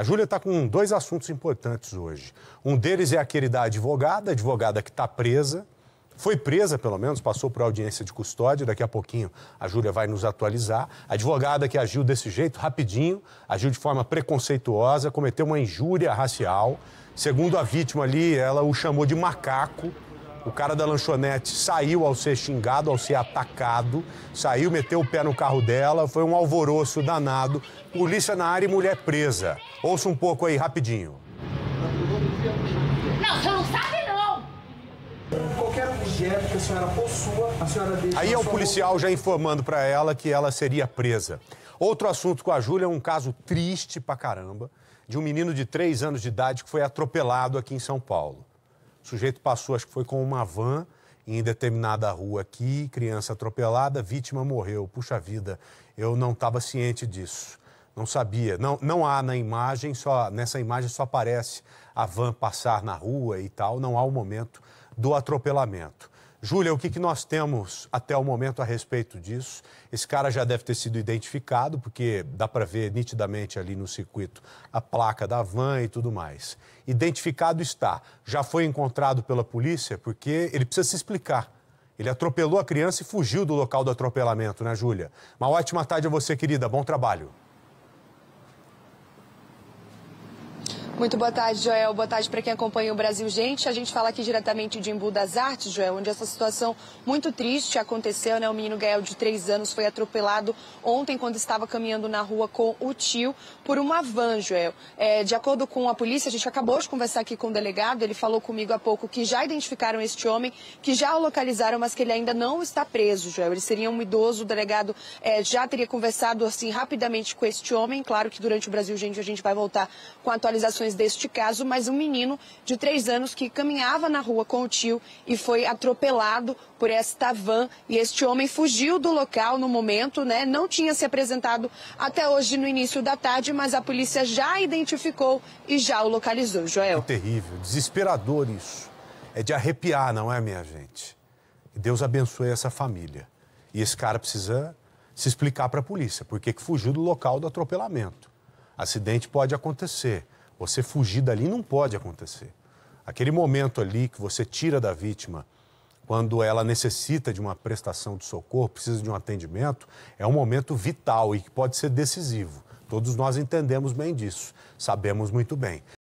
A Júlia está com dois assuntos importantes hoje. Um deles é aquele da advogada, advogada que está presa, foi presa, pelo menos, passou por audiência de custódia. Daqui a pouquinho a Júlia vai nos atualizar. A advogada que agiu desse jeito, rapidinho, agiu de forma preconceituosa, cometeu uma injúria racial. Segundo a vítima ali, ela o chamou de macaco. O cara da lanchonete saiu ao ser xingado, ao ser atacado, saiu, meteu o pé no carro dela, foi um alvoroço danado. Polícia na área e mulher presa. Ouça um pouco aí, rapidinho. Não, você não sabe, não! Qualquer objeto que a senhora possua, a senhora deixa. Aí é o policial já informando para ela que ela seria presa. Outro assunto com a Júlia é um caso triste pra caramba de um menino de 3 anos de idade que foi atropelado aqui em São Paulo. O sujeito passou, acho que foi com uma van em determinada rua aqui, criança atropelada, vítima morreu. Puxa vida, eu não estava ciente disso. Não sabia. Não, não há na imagem, só nessa imagem só aparece a van passar na rua e tal, não há o momento do atropelamento. Júlia, o que, que nós temos até o momento a respeito disso? Esse cara já deve ter sido identificado, porque dá para ver nitidamente ali no circuito a placa da van e tudo mais. Identificado está. Já foi encontrado pela polícia, porque ele precisa se explicar. Ele atropelou a criança e fugiu do local do atropelamento, né, Júlia? Uma ótima tarde a você, querida. Bom trabalho. Muito boa tarde, Joel. Boa tarde para quem acompanha o Brasil Gente. A gente fala aqui diretamente de Embu das Artes, Joel, onde essa situação muito triste aconteceu, né? O menino Gael, de três anos, foi atropelado ontem quando estava caminhando na rua com o tio por uma van, Joel. É, de acordo com a polícia, a gente acabou de conversar aqui com o delegado, ele falou comigo há pouco que já identificaram este homem, que já o localizaram, mas que ele ainda não está preso, Joel. Ele seria um idoso, o delegado é, já teria conversado assim rapidamente com este homem. Claro que durante o Brasil Gente a gente vai voltar com atualizações informações deste caso, mas um menino de três anos que caminhava na rua com o tio e foi atropelado por esta van. E este homem fugiu do local no momento, né? Não tinha se apresentado até hoje no início da tarde, mas a polícia já identificou e já o localizou, Joel. terrível, desesperador isso. É de arrepiar, não é, minha gente? Deus abençoe essa família. E esse cara precisa se explicar para a polícia por que fugiu do local do atropelamento. Acidente pode acontecer. Você fugir dali não pode acontecer. Aquele momento ali que você tira da vítima quando ela necessita de uma prestação de socorro, precisa de um atendimento, é um momento vital e que pode ser decisivo. Todos nós entendemos bem disso, sabemos muito bem.